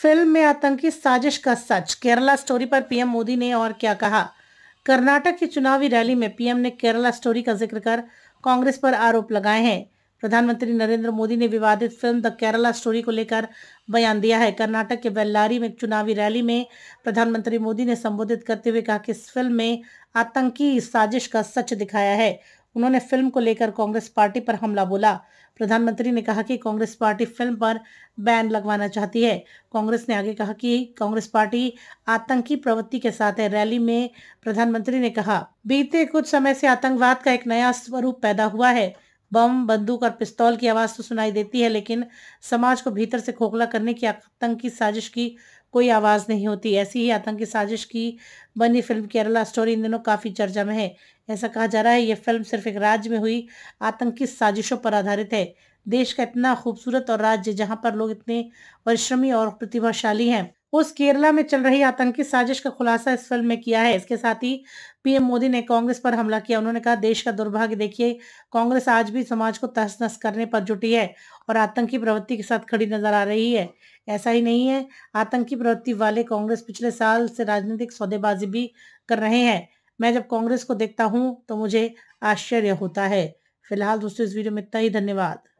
film में आतंकी साजिश का सच केरला स्टोरी पर पीएम मोदी ने और क्या कहा कर्नाटक की चुनावी रैली में पीएम ने केरला स्टोरी का जिक्र कर कांग्रेस पर आरोप लगाए हैं प्रधानमंत्री नरेंद्र मोदी ने विवादित फिल्म द केरला स्टोरी को लेकर बयान दिया है कर्नाटक के बेल्लारी में चुनावी रैली में प्रधानमंत्री मोदी ने संबोधित करते हुए कहा कि इस फिल्म में आतंकी साजिश का सच दिखाया है उन्होंने फिल्म को लेकर कांग्रेस पार्टी पर हमला बोला प्रधानमंत्री ने कहा कि कांग्रेस पार्टी फिल्म पर बैन लगवाना चाहती है कांग्रेस ने आगे कहा कि कांग्रेस पार्टी आतंकी प्रवृत्ति के साथ है रैली में प्रधानमंत्री ने कहा बीते कुछ समय से आतंकवाद का एक नया स्वरूप पैदा हुआ है बम बंदूक और पिस्तौल की आवाज़ तो सुनाई देती है लेकिन समाज को भीतर से खोखला करने की आतंकी साजिश की कोई आवाज़ नहीं होती ऐसी ही आतंकी साजिश की बनी फिल्म केरला स्टोरी इन दिनों काफ़ी चर्चा में है ऐसा कहा जा रहा है ये फिल्म सिर्फ एक राज्य में हुई आतंकी साजिशों पर आधारित है देश का इतना खूबसूरत और राज्य जहाँ पर लोग इतने परिश्रमी और प्रतिभाशाली हैं उस केरला में चल रही आतंकी साजिश का खुलासा इस फिल्म में किया है इसके साथ ही पीएम मोदी ने कांग्रेस पर हमला किया उन्होंने कहा देश का दुर्भाग्य देखिए कांग्रेस आज भी समाज को तहस नहस करने पर जुटी है और आतंकी प्रवृत्ति के साथ खड़ी नजर आ रही है ऐसा ही नहीं है आतंकी प्रवृत्ति वाले कांग्रेस पिछले साल से राजनीतिक सौदेबाजी भी कर रहे हैं मैं जब कांग्रेस को देखता हूँ तो मुझे आश्चर्य होता है फिलहाल दोस्तों इस वीडियो में इतना ही धन्यवाद